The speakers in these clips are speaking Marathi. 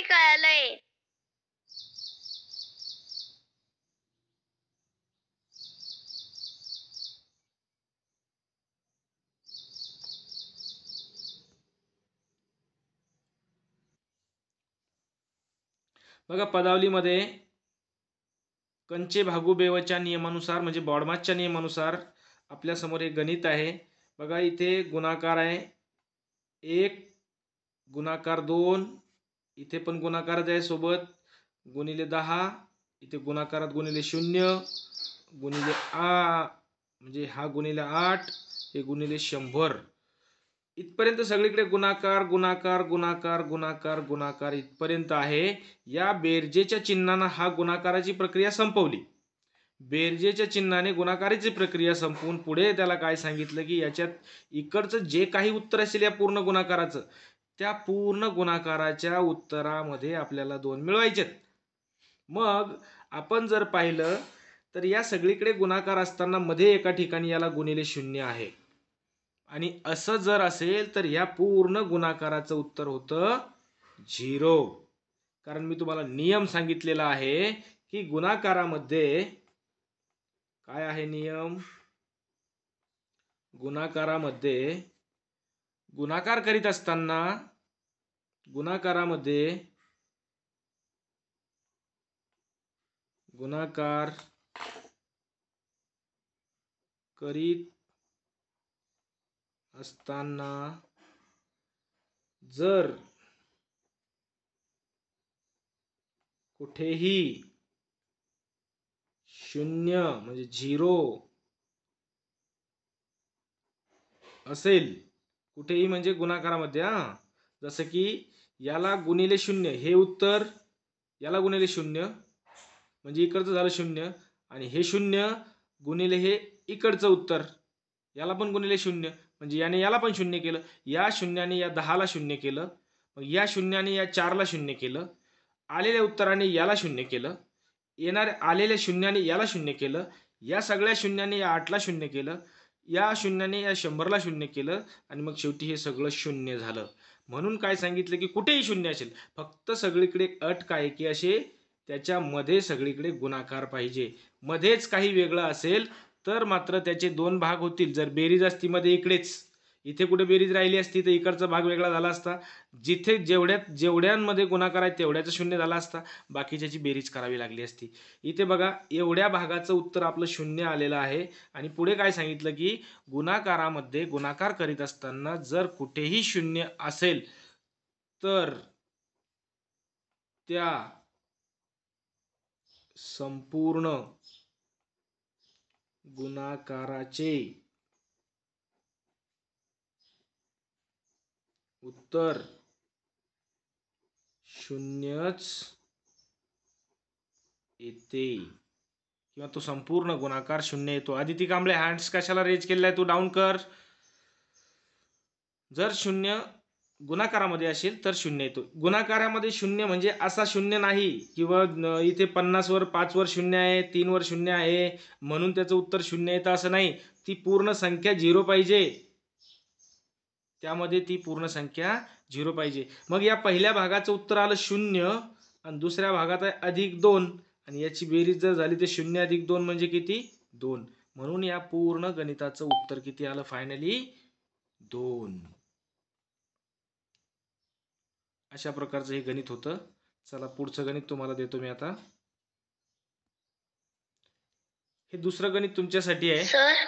नाही कळालंय बघा पदावलीमध्ये कंचे भागुबेवच्या नियमानुसार म्हणजे बॉडमासच्या नियमानुसार समोर एक गणित आहे बघा इथे गुणाकार आहे एक गुणाकार दोन इथे पण गुणाकारच आहे सोबत गुणिले दहा इथे गुणाकारात गुणिले शून्य गुणिले आ म्हणजे हा गुणिले आठ हे गुणिले शंभर इथपर्यंत सगळीकडे गुणाकार गुणाकार गुणाकार गुणाकार गुणाकार इथपर्यंत आहे या बेरजेच्या चिन्हानं हा गुणाकाराची प्रक्रिया संपवली बेरजेच्या चिन्हाने गुणाकाराची प्रक्रिया संपवून पुढे त्याला काय सांगितलं की याच्यात इकडचं जे काही उत्तर असेल या पूर्ण गुणाकाराचं त्या पूर्ण गुणाकाराच्या उत्तरामध्ये आपल्याला दोन मिळवायचेत मग आपण जर पाहिलं तर या सगळीकडे गुणाकार असताना मध्ये एका ठिकाणी याला गुणिले शून्य आहे आणि असं जर असेल तर या पूर्ण गुणाकाराचं उत्तर होतं झिरो कारण मी तुम्हाला नियम सांगितलेला आहे की गुणाकारामध्ये काय आहे नियम गुणाकारामध्ये गुणाकार करीत असताना गुणाकारामध्ये गुणाकार करीत असताना जर कुठेही शून्य म्हणजे झिरो असेल कुठेही म्हणजे गुणाकारामध्ये हा जसं की याला गुणिले शून्य हे उत्तर याला गुणिले शून्य म्हणजे इकडचं झालं शून्य आणि हे शून्य गुणिले हे इकडचं उत्तर याला पण गुणिले शून्य म्हणजे याने याला पण शून्य केलं या शून्याने या दहाला शून्य केलं मग या शून्याने या चारला शून्य केलं आलेल्या उत्तराने याला शून्य केलं येणाऱ्या आलेल्या शून्याने याला शून्य केलं या सगळ्या शून्याने या आठला शून्य केलं या शून्याने या शंभरला शून्य केलं आणि मग शेवटी हे सगळं शून्य झालं म्हणून काय सांगितलं की कुठेही शून्य असेल फक्त सगळीकडे अट काय की असे त्याच्यामध्ये सगळीकडे गुणाकार पाहिजे मध्येच काही वेगळं असेल तर मात्र त्याचे दोन भाग होतील जर बेरीज असतीमध्ये इकडेच इथे कुठे बेरीज राहिली असती तर इकडचा भाग वेगळा झाला असता जिथे जेवढ्यात जेवढ्यांमध्ये गुणाकार आहे तेवढ्याचं शून्य झाला असता बाकीच्याची बेरीज करावी लागली असती इथे बघा एवढ्या भागाचं उत्तर आपलं शून्य आलेलं आहे आणि पुढे काय सांगितलं की गुणाकारामध्ये गुणाकार करीत असताना जर कुठेही शून्य असेल तर त्या संपूर्ण गुणाकाराचे उत्तर शून्यच येते किंवा तो संपूर्ण गुणाकार शून्य येतो आदिती कांबळे हँड्स कशाला रेज केलेला आहे तो डाऊन कर जर शून्य गुणाकारामध्ये असेल तर शून्य येतो गुणाकारामध्ये शून्य म्हणजे असा शून्य नाही किंवा इथे पन्नासवर पाचवर शून्य आहे तीनवर शून्य आहे म्हणून त्याचं उत्तर शून्य येतं असं नाही ती पूर्ण संख्या झिरो पाहिजे त्यामध्ये ती पूर्ण संख्या झिरो पाहिजे मग या पहिल्या भागाचं उत्तर आलं शून्य आणि दुसऱ्या भागात आहे अधिक दोन आणि याची बेरीज जर झाली तर शून्य अधिक दोन म्हणजे किती दोन म्हणून या पूर्ण गणिताचं उत्तर किती आलं फायनली दोन अशा प्रकारचं हे गणित होतं चला पुढचं गणित तुम्हाला देतो मी आता हे दुसरं गणित तुमच्यासाठी आहे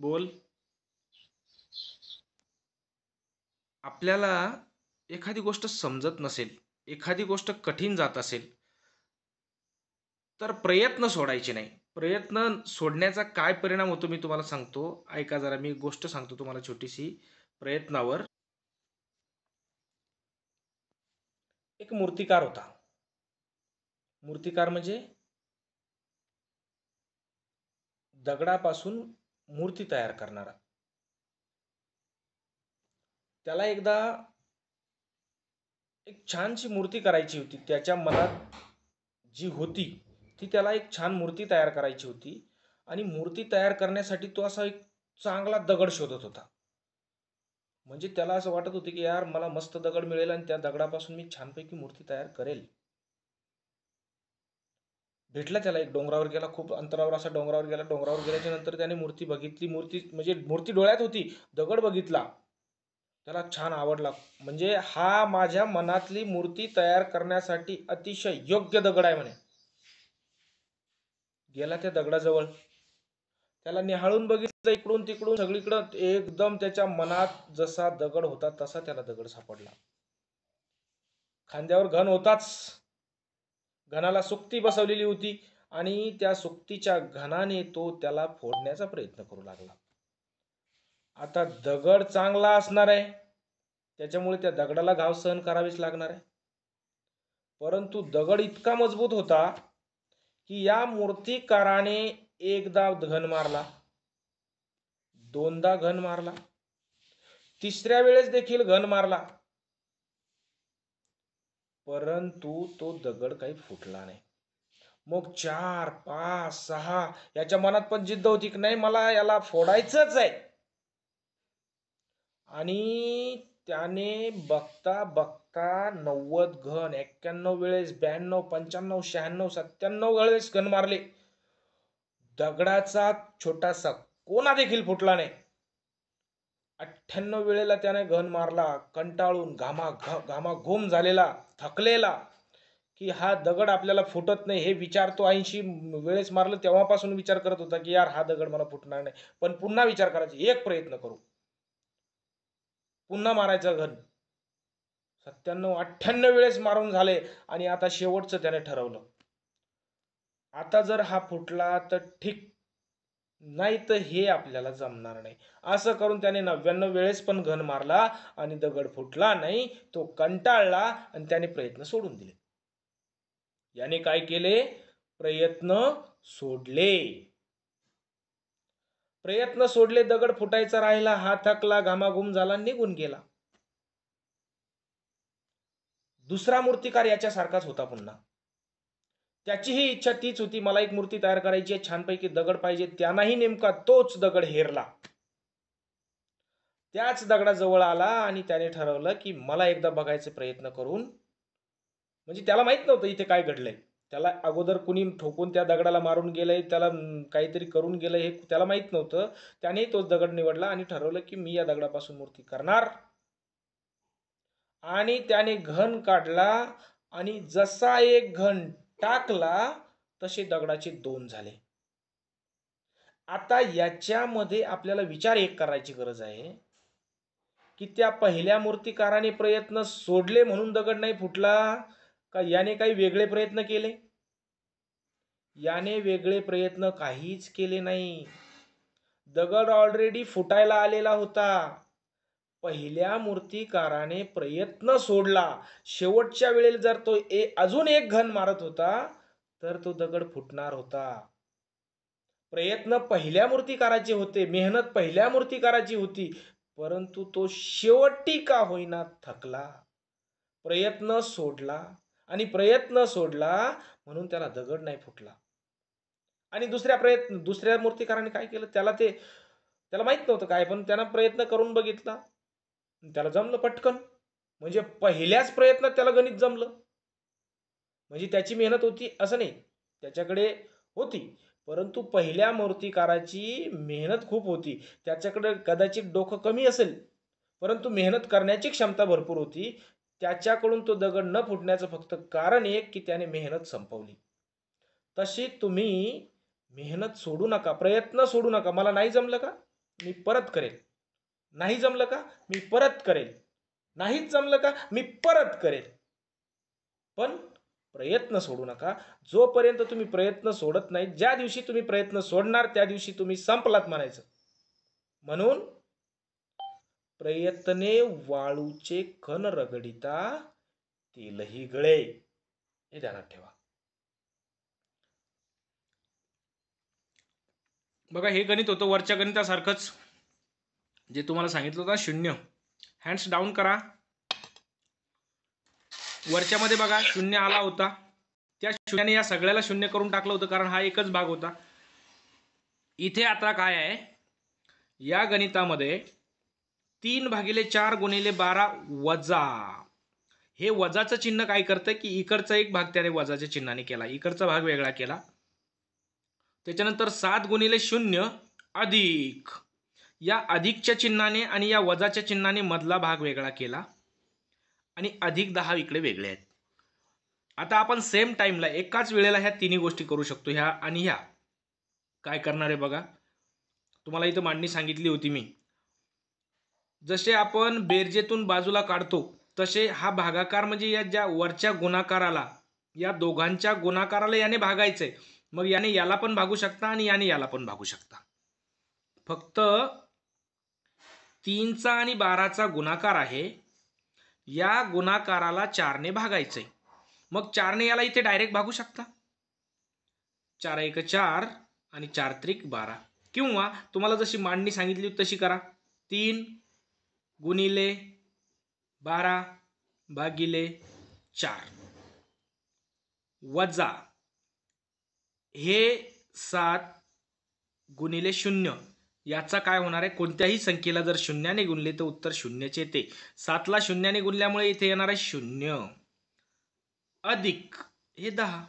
बोल आपल्याला एखादी गोष्ट समजत नसेल एखादी गोष्ट कठीण जात असेल तर प्रयत्न सोडायचे नाही प्रयत्न सोडण्याचा काय परिणाम होतो मी तुम्हाला सांगतो ऐका जरा मी गोष्ट सांगतो तुम्हाला छोटीशी प्रयत्नावर एक मूर्तिकार होता मूर्तिकार म्हणजे दगडापासून मूर्ती तयार करणारा त्याला एकदा एक छानशी मूर्ती करायची होती त्याच्या मनात जी होती ती त्याला एक छान मूर्ती तयार करायची होती आणि मूर्ती तयार करण्यासाठी तो असा एक चांगला दगड शोधत होता म्हणजे त्याला असं वाटत होते की यार मला मस्त दगड मिळेल आणि त्या दगडापासून मी छानपैकी मूर्ती तयार करेल भेटला त्याला एक डोंगरावर गेला खूप अंतरावर असा डोंगरावर गेला डोंगरावर गेल्याच्या नंतर त्याने मूर्ती बघितली मूर्ती म्हणजे मूर्ती डोळ्यात होती दगड बघितला त्याला छान आवडला म्हणजे हा माझ्या मनातली मूर्ती तयार करण्यासाठी अतिशय योग्य दगड आहे म्हणे गेला त्या दगडाजवळ त्याला निहाळून बघितलं इकडून तिकडून सगळीकडं एकदम त्याच्या मनात जसा दगड होता तसा त्याला दगड सापडला खांद्यावर घन होताच घनाला सुक्ती बसवलेली होती आणि त्या सुक्तीच्या घनाने तो त्याला फोडण्याचा प्रयत्न करू लागला आता दगड चांगला असणार आहे त्याच्यामुळे त्या दगडाला घाव सहन करावीच लागणार आहे परंतु दगड इतका मजबूत होता की या मूर्तिकाराने एकदा घन मारला दोनदा घन मारला तिसऱ्या वेळेस देखील घन मारला परंतु तो दगड काही फुटला नाही मग चार पाच सहा याच्या मनात पण जिद्द होती की नाही मला याला फोडायचंच आहे आणि त्याने बघता बघता नव्वद घन एक्क्याण्णव वेळेस ब्याण्णव पंच्याण्णव शहाण्णव सत्त्याण्णव वेळेस घन मारले दगडाचा छोटासा कोणा देखील फुटला नाही अठ्ठ्याण्णव वेळेला त्याने घन मारला कंटाळून घामा घामा घामाघूम झालेला थकलेला की हा दगड आपल्याला फुटत नाही हे विचार तो ऐंशी वेळेस मारलं तेव्हापासून विचार करत होता की यार हा दगड मला फुटणार नाही पण पुन्हा विचार करायचा एक प्रयत्न करू पुन्हा मारायचा घन सत्त्याण्णव अठ्ठ्याण्णव वेळेस मारून झाले आणि आता शेवटचं त्याने ठरवलं आता जर हा फुटला तर ठीक नाही तर हे आपल्याला जमणार नाही असं करून त्याने नव्याण्णव वेळेस पण घन मारला आणि दगड फुटला नाही तो कंटाळला आणि त्याने प्रयत्न सोडून दिले याने काय केले प्रयत्न सोडले प्रयत्न सोडले दगड फुटायचा राहिला हा थकला घामाघूम झाला निघून गेला दुसरा मूर्तिकार याच्यासारखाच होता पुन्हा त्याचीही इच्छा तीच होती मला एक मूर्ती तयार करायची आहे छानपैकी दगड पाहिजे त्यांनाही नेमका तोच दगड हेरला त्याच दगडाजवळ आला आणि त्याने ठरवलं की मला एकदा बघायचे प्रयत्न करून म्हणजे त्याला माहित नव्हतं इथे काय घडलंय त्याला अगोदर कुणी ठोकून त्या दगडाला मारून गेलंय त्याला काहीतरी करून गेलं हे त्याला माहीत नव्हतं त्याने तो दगड निवडला आणि ठरवलं की मी या दगडापासून मूर्ती करणार आणि त्याने घन काढला आणि जसा एक घन टाकला तसे दगडाचे दोन झाले आता याच्यामध्ये आपल्याला विचार एक करायची गरज आहे की त्या पहिल्या मूर्तिकाराने प्रयत्न सोडले म्हणून दगड नाही फुटला का याने काही वेगळे प्रयत्न केले याने वेगळे प्रयत्न काहीच केले नाही दगड ऑलरेडी फुटायला आलेला होता पहिल्या मूर्तीकाराने प्रयत्न सोडला शेवटच्या वेळेला जर तो ए अजून एक घन मारत होता तर तो दगड फुटणार होता प्रयत्न पहिल्या मूर्तीकाराचे होते मेहनत पहिल्या मूर्तीकाराची होती परंतु तो शेवटी का होईना थकला प्रयत्न सोडला आणि प्रयत्न सोडला म्हणून त्याला दगड नाही फुटला आणि दुसऱ्या प्रयत्न दुसऱ्या मूर्तीकाराने काय केलं त्याला ते त्याला माहित नव्हतं काय पण त्यानं प्रयत्न करून बघितला त्याला जमलं पटकन म्हणजे पहिल्याच प्रयत्नात त्याला गणित जमलं म्हणजे त्याची मेहनत होती असं नाही त्याच्याकडे होती परंतु पहिल्या मूर्तिकाराची मेहनत खूप होती त्याच्याकडे कदाचित डोकं कमी असेल परंतु मेहनत करण्याची क्षमता भरपूर होती त्याच्याकडून तो दगड न फुटण्याचं फक्त कारण एक की त्याने मेहनत संपवली तशी तुम्ही मेहनत सोडू नका प्रयत्न सोडू नका मला नाही जमलं का मी परत करेल नाही जमलं का मी परत करेल नाहीच जमलं का मी परत करेल पण प्रयत्न सोडू नका जोपर्यंत तुम्ही प्रयत्न सोडत नाही ज्या दिवशी तुम्ही प्रयत्न सोडणार त्या दिवशी तुम्ही संपलात म्हणायचं म्हणून प्रयत्ने वाळूचे कण रगडिता तेलही गळे हे ध्यानात ठेवा बघा हे गणित होतं वरच्या गणितासारखंच जे तुम्हाला सांगितलं होतं शून्य हँड्स डाऊन करा वरच्यामध्ये बघा शून्य आला होता त्या शून्याने या सगळ्याला शून्य करून टाकलं होतं कारण हा एकच भाग होता इथे आता काय आहे या गणितामध्ये तीन भागिले चार गुणिले बारा वजा हे वजाचं चिन्ह काय करतं की इकडचा एक भाग त्याने वजाच्या चिन्हाने केला इकडचा भाग वेगळा केला त्याच्यानंतर सात गुणिले शून्य अधिक या अधिकच्या चिन्हाने आणि या वजाच्या चिन्हाने मधला भाग वेगळा केला आणि अधिक दहा इकडे वेगळे आहेत आता आपण सेम टाईमला एकाच वेळेला ह्या तिन्ही गोष्टी करू शकतो ह्या आणि ह्या काय करणार आहे बघा तुम्हाला इथं मांडणी सांगितली होती मी जसे आपण बेरजेतून बाजूला काढतो तसे हा भागाकार म्हणजे या ज्या वरच्या गुणाकाराला या दोघांच्या गुणाकाराला याने भागायचं आहे मग याने याला पण भागू शकता आणि याने याला पण भागू शकता फक्त तीनचा आणि बाराचा गुणाकार आहे या गुणाकाराला चारने भागायचं मग चारने याला इथे डायरेक्ट भागू शकता चार एक चार आणि चार त्रिक बारा किंवा तुम्हाला जशी मांडणी सांगितली तशी करा तीन गुणिले बारा भागिले चार वजा हे सात गुणिले शून्य याचा काय होणार आहे कोणत्याही संख्येला जर शून्याने गुणले तर उत्तर शून्याचे येते सातला शून्याने गुणल्यामुळे इथे येणार आहे शून्य अधिक हे दहा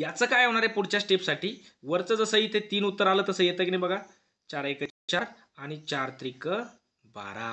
याचं काय होणार आहे पुढच्या स्टेपसाठी वरचं जसं इथे तीन उत्तर आलं तसं येतं की नाही बघा चार एक चार आणि चार त्रिक बारा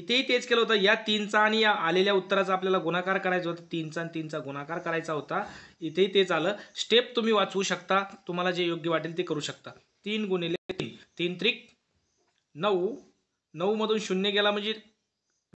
इथेही तेच केलं होतं या तीनचा आणि या आलेल्या उत्तराचा आपल्याला गुणाकार करायचा होता तीनचा आणि तीनचा गुणाकार करायचा होता इथेही तेच आलं स्टेप तुम्ही वाचवू शकता तुम्हाला जे योग्य वाटेल ते करू शकता तीन गुणिले तीन तीन त्रिक नऊ नऊमधून शून्य गेला म्हणजे